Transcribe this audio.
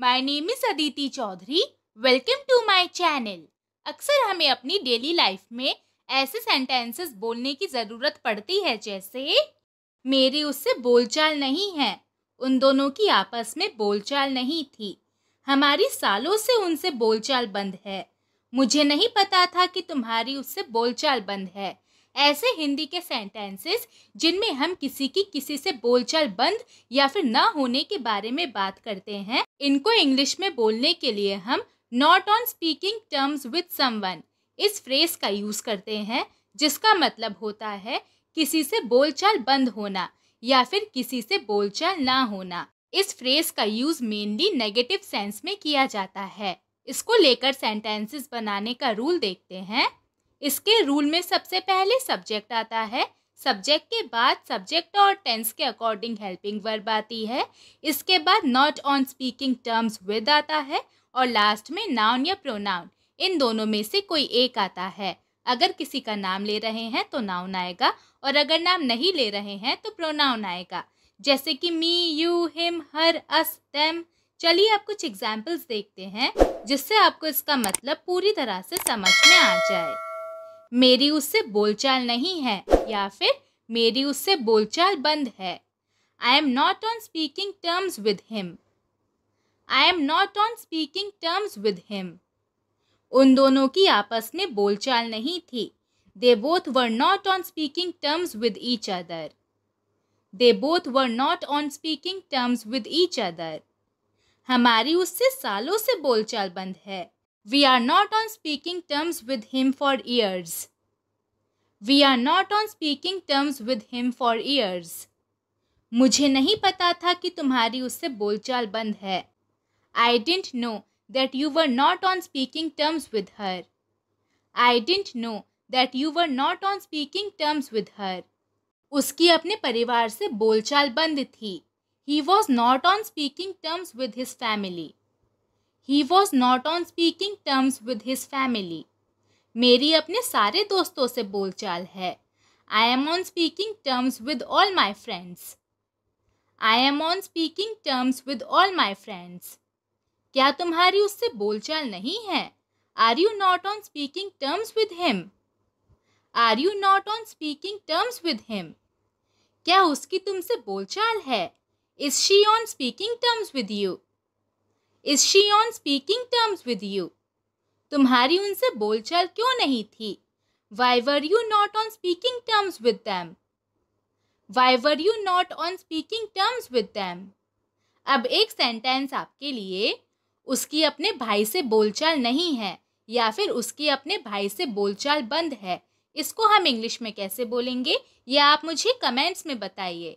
My name is Aditi Chaudhary welcome to my channel अक्सर हमें अपनी डेली लाइफ में ऐसे सेंटेंसेस बोलने की ज़रूरत पड़ती है जैसे मेरी उससे बोलचाल नहीं है उन दोनों की आपस में बोलचाल नहीं थी हमारी सालों से उनसे बोलचाल बंद है मुझे नहीं पता था कि तुम्हारी उससे बोलचाल बंद है ऐसे हिंदी के सेंटेंसेस जिनमें हम किसी की किसी से बोलचाल बंद या फिर ना होने के बारे में बात करते हैं इनको इंग्लिश में बोलने के लिए हम not on speaking terms with someone इस फ्रेज का यूज़ करते हैं जिसका मतलब होता है किसी से बोलचाल बंद होना या फिर किसी से बोलचाल ना होना इस फ्रेज का यूज़ मेनली नेगेटिव सेंस में किया जाता है इसको लेकर सेंटेंसेस बनाने का रूल देखते हैं इसके रूल में सबसे पहले सब्जेक्ट आता है सब्जेक्ट के बाद सब्जेक्ट और टेंस के अकॉर्डिंग हेल्पिंग वर्ब आती है इसके बाद not on speaking terms with आता है और लास्ट में नाउन या प्रोनाउन इन दोनों में से कोई एक आता है अगर किसी का नाम ले रहे हैं तो नाउन आएगा और अगर नाम नहीं ले रहे हैं तो प्रोनाउन आएगा जैसे कि me you him her us them चलिए आप कुछ एग्जाम्पल्स देखते हैं जिससे आपको इसका मतलब पूरी तरह से समझ में आ जाए मेरी उससे बोलचाल नहीं है या फिर मेरी उससे बोलचाल बंद है I am not on speaking terms with him I am not on speaking terms with him उन दोनों की आपस में बोलचाल नहीं थी they both were not on speaking terms with each other they both were not on speaking terms with each other हमारी उससे सालों से बोलचाल बंद है We are not on speaking terms with him for years. We are not on speaking terms with him for years मुझे नहीं पता था कि तुम्हारी उससे बोलचाल बंद है I don't know that you were not on speaking terms with her I don't know that you were not on speaking terms with her उसकी अपने परिवार से बोलचाल बंद थी he was not on speaking terms with his family he was not on speaking terms with his family मेरी अपने सारे दोस्तों से बोलचाल है I am on speaking terms with all my friends I am on speaking terms with all my friends क्या तुम्हारी उससे बोलचाल नहीं है are you not on speaking terms with him are you not on speaking terms with him क्या उसकी तुमसे बोलचाल है is she on speaking terms with you is she on speaking terms with you तुम्हारी उनसे बोलचाल क्यों नहीं थी why were you not on speaking terms with them why were you not on speaking terms with them अब एक sentence आपके लिए उसकी अपने भाई से बोलचाल नहीं है या फिर उसकी अपने भाई से बोलचाल बंद है इसको हम इंग्लिश में कैसे बोलेंगे ये आप मुझे कमेंट्स में बताइए